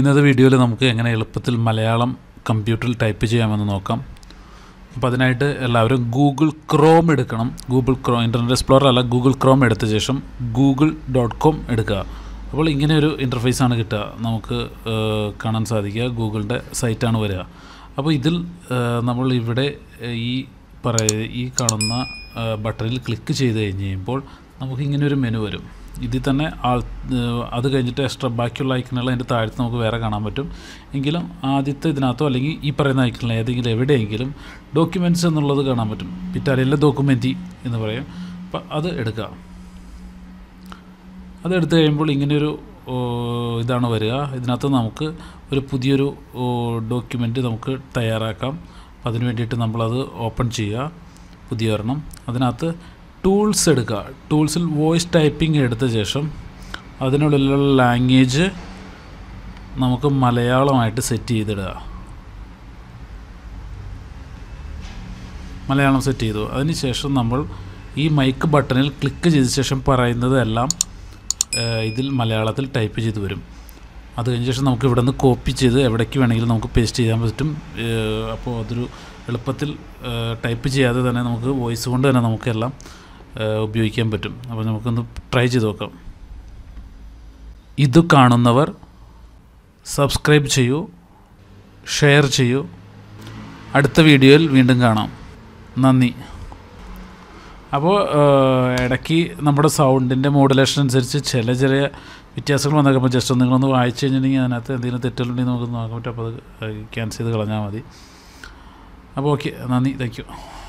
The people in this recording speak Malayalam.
ഇന്നത്തെ വീഡിയോയിൽ നമുക്ക് എങ്ങനെ എളുപ്പത്തിൽ മലയാളം കമ്പ്യൂട്ടറിൽ ടൈപ്പ് ചെയ്യാമെന്ന് നോക്കാം അപ്പോൾ അതിനായിട്ട് എല്ലാവരും ഗൂഗിൾ ക്രോം എടുക്കണം ഗൂഗിൾ ക്രോ ഇൻ്റർനെറ്റ് എക്സ്പ്ലോറർ അല്ല ഗൂഗിൾ ക്രോം എടുത്ത ശേഷം ഗൂഗിൾ ഡോട്ട് കോം എടുക്കുക അപ്പോൾ ഇങ്ങനെ ഒരു ഇൻ്റർഫേസാണ് കിട്ടുക നമുക്ക് കാണാൻ സാധിക്കുക ഗൂഗിളിൻ്റെ സൈറ്റാണ് വരിക അപ്പോൾ ഇതിൽ നമ്മൾ ഇവിടെ ഈ പറയ ഈ കാണുന്ന ബട്ടണിൽ ക്ലിക്ക് ചെയ്ത് കഴിഞ്ഞ് കഴിയുമ്പോൾ നമുക്കിങ്ങനെ ഒരു മെനു വരും ഇതിൽ തന്നെ അത് കഴിഞ്ഞിട്ട് എക്സ്ട്രാ ബാക്കിയുള്ള ഐക്കണുകൾ അതിൻ്റെ താഴത്ത് നമുക്ക് വേറെ കാണാൻ പറ്റും എങ്കിലും ആദ്യത്തെ ഇതിനകത്തോ അല്ലെങ്കിൽ ഈ പറയുന്ന ഐക്കണിൽ ഏതെങ്കിലും എവിടെയെങ്കിലും ഡോക്യുമെൻറ്റ്സ് എന്നുള്ളത് കാണാൻ പറ്റും ഇറ്റാലിയനിലെ ഡോക്യുമെൻറ്റി എന്ന് പറയും അപ്പം അത് എടുക്കുക അതെടുത്ത് കഴിയുമ്പോൾ ഇങ്ങനെയൊരു ഇതാണ് വരിക ഇതിനകത്ത് നമുക്ക് ഒരു പുതിയൊരു ഡോക്യുമെൻ്റ് നമുക്ക് തയ്യാറാക്കാം അപ്പം അതിന് വേണ്ടിയിട്ട് നമ്മളത് ഓപ്പൺ ചെയ്യുക പുതിയ ഒരെണ്ണം അതിനകത്ത് ടൂൾസ് എടുക്കുക ടൂൾസിൽ വോയിസ് ടൈപ്പിംഗ് എടുത്ത ശേഷം അതിനുള്ളിലുള്ള ലാംഗ്വേജ് നമുക്ക് മലയാളമായിട്ട് സെറ്റ് ചെയ്തിടുക മലയാളം സെറ്റ് ചെയ്തു അതിനുശേഷം നമ്മൾ ഈ മൈക്ക് ബട്ടണിൽ ക്ലിക്ക് ചെയ്ത ശേഷം പറയുന്നതെല്ലാം ഇതിൽ മലയാളത്തിൽ ടൈപ്പ് ചെയ്ത് വരും അത് കഴിഞ്ഞ ശേഷം നമുക്ക് ഇവിടെ നിന്ന് കോപ്പി ചെയ്ത് എവിടേക്ക് വേണമെങ്കിലും നമുക്ക് പേസ്റ്റ് ചെയ്യാൻ പറ്റും അപ്പോൾ അതൊരു എളുപ്പത്തിൽ ടൈപ്പ് ചെയ്യാതെ തന്നെ നമുക്ക് വോയിസ് കൊണ്ട് തന്നെ നമുക്കെല്ലാം ഉപയോഗിക്കാൻ പറ്റും അപ്പോൾ നമുക്കൊന്ന് ട്രൈ ചെയ്ത് നോക്കാം ഇത് കാണുന്നവർ സബ്സ്ക്രൈബ് ചെയ്യൂ ഷെയർ ചെയ്യൂ അടുത്ത വീഡിയോയിൽ വീണ്ടും കാണാം നന്ദി അപ്പോൾ ഇടയ്ക്ക് നമ്മുടെ സൗണ്ടിൻ്റെ മോഡുലേഷൻ അനുസരിച്ച് ചില ചെറിയ വ്യത്യാസങ്ങൾ വന്നേക്കാം അപ്പോൾ ജസ്റ്റ് നിങ്ങളൊന്ന് വായിച്ചു കഴിഞ്ഞിട്ടുണ്ടെങ്കിൽ അതിനകത്ത് എന്തെങ്കിലും തെറ്റുകളുണ്ടെങ്കിൽ നമുക്ക് നോക്കാൻ പറ്റും അപ്പോൾ അത് ക്യാൻസൽ ചെയ്ത് കളഞ്ഞാൽ മതി അപ്പോൾ ഓക്കെ നന്ദി താങ്ക്